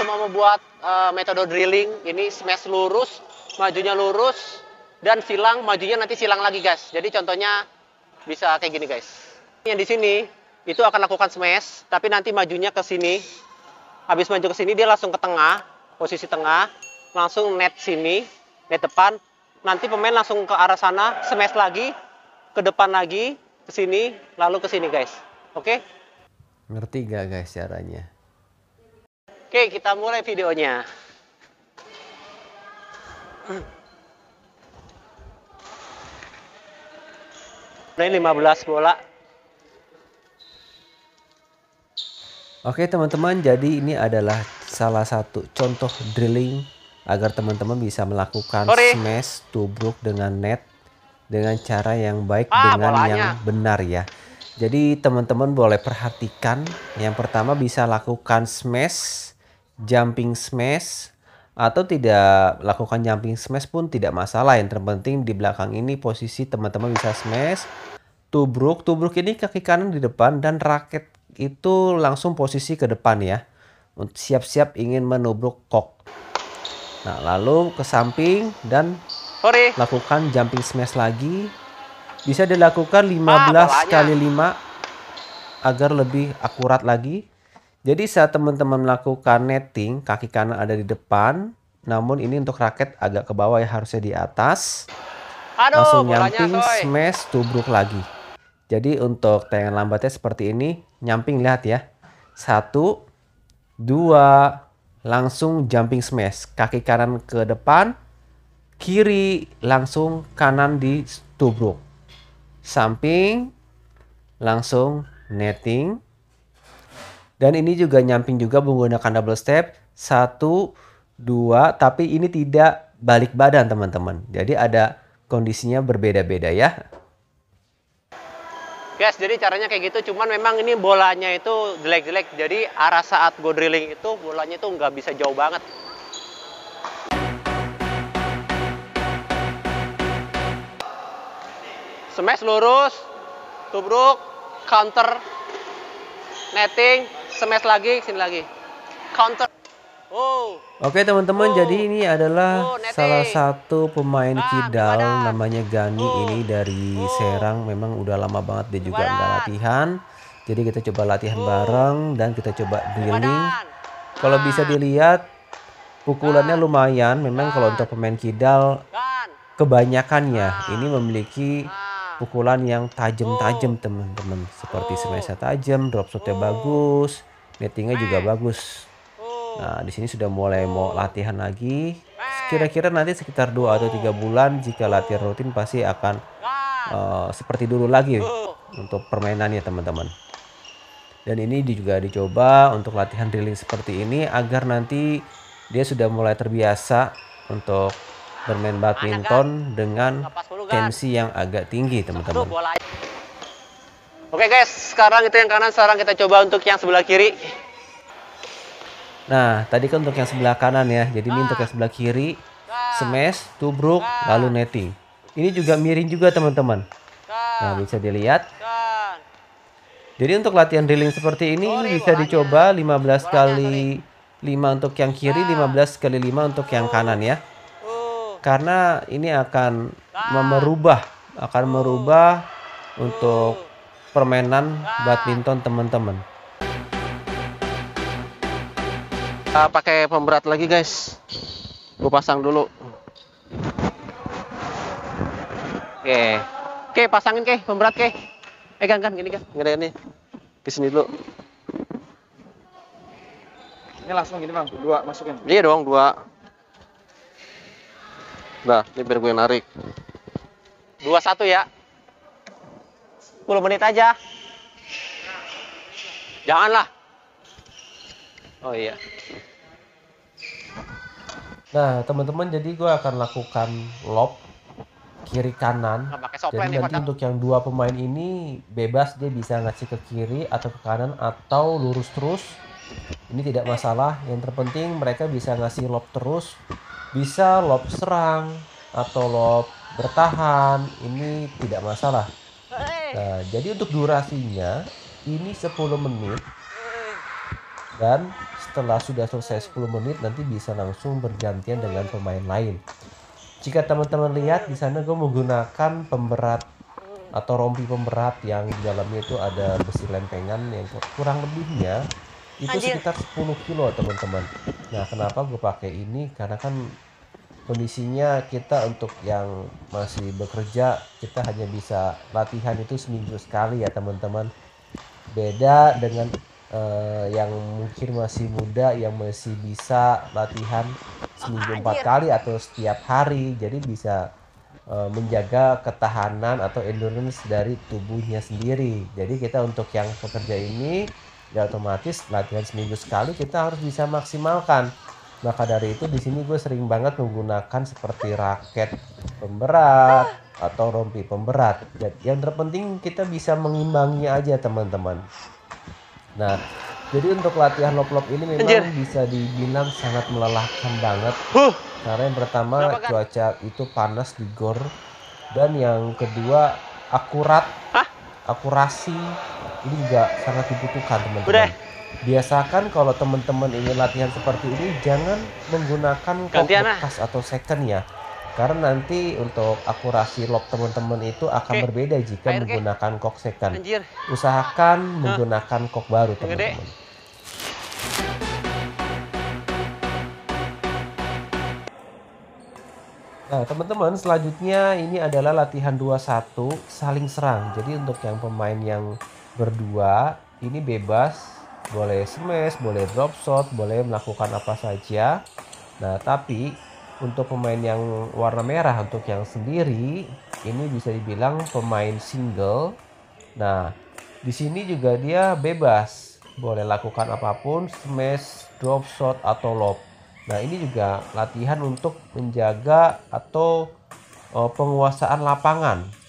cuma membuat uh, metode drilling ini smash lurus majunya lurus dan silang majunya nanti silang lagi guys jadi contohnya bisa kayak gini guys yang di sini itu akan lakukan smash tapi nanti majunya ke sini habis maju ke sini dia langsung ke tengah posisi tengah langsung net sini net depan nanti pemain langsung ke arah sana smash lagi ke depan lagi ke sini lalu ke sini guys oke okay? ngerti gak guys caranya Oke, kita mulai videonya. Ini 15 bola. Oke teman-teman, jadi ini adalah salah satu contoh drilling agar teman-teman bisa melakukan Sorry. smash tubruk dengan net dengan cara yang baik ah, dengan bolanya. yang benar ya. Jadi teman-teman boleh perhatikan yang pertama bisa lakukan smash jumping smash atau tidak lakukan jumping smash pun tidak masalah. Yang terpenting di belakang ini posisi teman-teman bisa smash. Tubruk, tubruk ini kaki kanan di depan dan raket itu langsung posisi ke depan ya. Siap-siap ingin menubruk kok. Nah lalu ke samping dan Sorry. lakukan jumping smash lagi. Bisa dilakukan 15 ah, kali 5 agar lebih akurat lagi. Jadi saat teman-teman melakukan netting, kaki kanan ada di depan, namun ini untuk raket agak ke bawah ya harusnya di atas. Aduh, langsung nyamping, soy. smash, tubruk lagi. Jadi untuk tayangan lambatnya seperti ini, nyamping lihat ya. Satu, dua, langsung jumping smash. Kaki kanan ke depan, kiri langsung kanan di tubruk. Samping, langsung netting, dan ini juga nyamping juga menggunakan double step. Satu, dua, tapi ini tidak balik badan teman-teman. Jadi ada kondisinya berbeda-beda ya. Guys, jadi caranya kayak gitu, cuman memang ini bolanya itu jelek-jelek. Jadi arah saat go drilling itu bolanya itu nggak bisa jauh banget. Smash lurus, tubruk, counter, netting, smash lagi, sini lagi. Counter. Oh. Oke teman-teman, oh. jadi ini adalah oh, salah satu pemain ah, kidal namanya Gani oh. ini dari oh. Serang. Memang udah lama banget dia juga nggak latihan. Jadi kita coba latihan oh. bareng dan kita coba drilling. Kalau ah. bisa dilihat pukulannya ah. lumayan. Memang kalau ah. untuk pemain kidal kan. kebanyakannya ini memiliki pukulan yang tajam-tajam oh. teman-teman seperti smash oh. tajam drop shotnya oh. bagus nettingnya juga eh. bagus nah di sini sudah mulai mau latihan lagi eh. kira-kira nanti sekitar dua atau tiga bulan jika latihan rutin pasti akan uh, seperti dulu lagi untuk permainannya teman-teman dan ini juga dicoba untuk latihan drilling seperti ini agar nanti dia sudah mulai terbiasa untuk bermain badminton dengan tensi yang agak tinggi teman-teman Oke guys sekarang itu yang kanan sekarang kita coba untuk yang sebelah kiri Nah tadi kan untuk yang sebelah kanan ya jadi ini untuk ah. yang sebelah kiri smash, tubruk, lalu netting ini juga miring juga teman-teman Nah bisa dilihat jadi untuk latihan drilling seperti ini, ini bisa dicoba 15 kali 5 untuk yang kiri, 15 kali 5 untuk yang kanan ya karena ini akan nah. merubah akan merubah untuk permainan nah. badminton teman-teman. uh, pakai pemberat lagi guys. Gue pasang dulu. Oke. Oke, pasangin ke pemberat ke. Eh kan kan gini kan. Gini gini. Ke sini dulu. Ini langsung gini Bang, dua masukin. Iya dong, dua. Nah, ini biar gue narik. 21 ya. 10 menit aja. Janganlah. Oh iya. Nah, teman-teman jadi gue akan lakukan lob kiri kanan. Jadi jadi nanti untuk yang dua pemain ini bebas dia bisa ngasih ke kiri atau ke kanan atau lurus terus. Ini tidak masalah. Yang terpenting mereka bisa ngasih lob terus bisa lob serang atau lob bertahan ini tidak masalah nah jadi untuk durasinya ini 10 menit dan setelah sudah selesai 10 menit nanti bisa langsung bergantian dengan pemain lain jika teman-teman lihat di sana gue menggunakan pemberat atau rompi pemberat yang di dalamnya itu ada besi lempengan yang kurang lebihnya itu Anjir. sekitar 10 kilo teman-teman nah kenapa gue pakai ini karena kan kondisinya kita untuk yang masih bekerja kita hanya bisa latihan itu seminggu sekali ya teman-teman beda dengan uh, yang mungkin masih muda yang masih bisa latihan seminggu empat kali atau setiap hari jadi bisa uh, menjaga ketahanan atau endurance dari tubuhnya sendiri jadi kita untuk yang pekerja ini ya otomatis latihan seminggu sekali kita harus bisa maksimalkan maka dari itu di sini gue sering banget menggunakan seperti raket pemberat atau rompi pemberat yang terpenting kita bisa mengimbangi aja teman-teman nah jadi untuk latihan lop-lop ini memang Anjir. bisa dibilang sangat melelahkan banget huh. karena yang pertama Lepakan. cuaca itu panas di gor dan yang kedua akurat Hah? akurasi ini juga sangat dibutuhkan teman-teman. Biasakan kalau teman-teman ingin latihan seperti ini jangan menggunakan kok bekas atau second ya. Karena nanti untuk akurasi lock teman-teman itu akan Oke. berbeda jika Air menggunakan kok second. Anjir. Usahakan Hah. menggunakan kok baru teman-teman. Nah, teman-teman, selanjutnya ini adalah latihan 21 saling serang. Jadi untuk yang pemain yang berdua ini bebas, boleh smash, boleh drop shot, boleh melakukan apa saja. Nah, tapi untuk pemain yang warna merah untuk yang sendiri ini bisa dibilang pemain single. Nah, di sini juga dia bebas, boleh lakukan apapun, smash, drop shot atau lob. Nah, ini juga latihan untuk menjaga atau eh, penguasaan lapangan